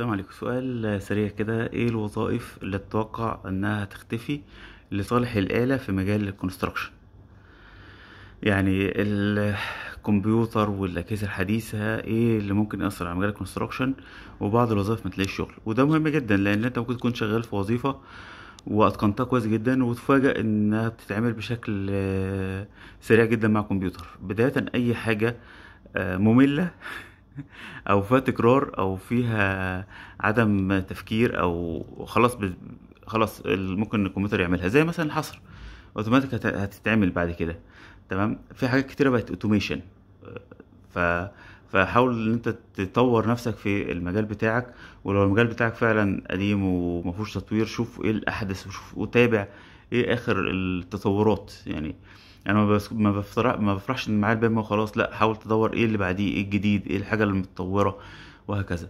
السلام عليكم سؤال سريع كده ايه الوظائف اللي تتوقع انها هتختفي لصالح الآلة في مجال الكونستراكشن يعني الكمبيوتر والأجهزة الحديثة ايه اللي ممكن يأثر على مجال الكونستراكشن وبعض الوظائف ما تلاقيش شغل وده مهم جدا لأن انت ممكن تكون شغال في وظيفة واتقنتها كويس جدا وتفاجئ انها بتتعمل بشكل سريع جدا مع الكمبيوتر بداية اي حاجة آه، مملة او فيها تكرار او فيها عدم تفكير او خلاص ب... خلاص ممكن الكمبيوتر يعملها زي مثلا الحصر اوتوماتيك هت... هتتعمل بعد كده تمام في حاجات كتيره بقت اوتوميشن ف فحاول ان انت تطور نفسك في المجال بتاعك ولو المجال بتاعك فعلا قديم ومفهوش تطوير شوف ايه الاحدث وشوف وتابع ايه اخر التطورات يعني يعني ما بس ما بفرح ما بفرحش ان معايا البيم وخلاص لا حاول تدور ايه اللي بعديه ايه الجديد ايه الحاجه المتطوره وهكذا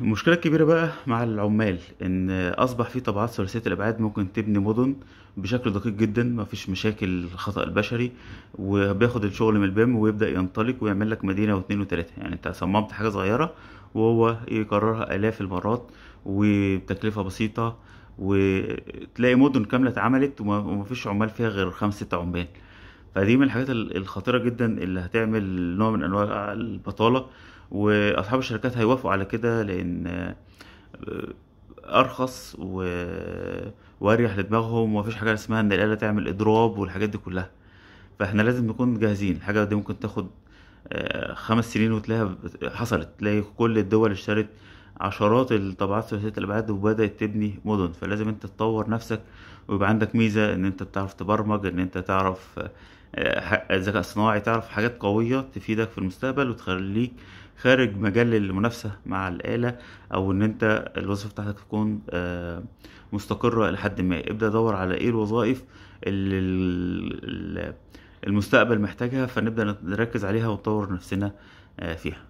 المشكله الكبيره بقى مع العمال ان اصبح في طبعات ثلاثيه الابعاد ممكن تبني مدن بشكل دقيق جدا مفيش مشاكل الخطا البشري وبياخد الشغل من البيم ويبدا ينطلق ويعمل لك مدينه واثنين وثلاثه يعني انت صممت حاجه صغيره وهو يكررها الاف المرات وبتكلفه بسيطه وتلاقي مدن كامله اتعملت ومفيش عمال فيها غير خمس ستة عمال فدي من الحاجات الخطيره جدا اللي هتعمل نوع من انواع البطاله واصحاب الشركات هيوافقوا على كده لان آه، ارخص و... واريح لدماغهم ومفيش حاجه اسمها ان الاله تعمل اضراب والحاجات دي كلها فاحنا لازم نكون جاهزين الحاجه دي ممكن تاخد آه، خمس سنين وتلاقيها حصلت تلاقي كل الدول اشترت عشرات الطابعات ثلاثيه الابعاد وبدات تبني مدن فلازم انت تطور نفسك ويبقى عندك ميزه ان انت بتعرف تبرمج ان انت تعرف آه، ذكاء صناعي تعرف حاجات قويه تفيدك في المستقبل وتخليك خارج مجال المنافسه مع الاله او ان انت الوظيفه بتاعتك تكون آه، مستقره لحد ما ابدا دور على ايه الوظائف اللي المستقبل محتاجها فنبدا نركز عليها ونطور نفسنا آه، فيها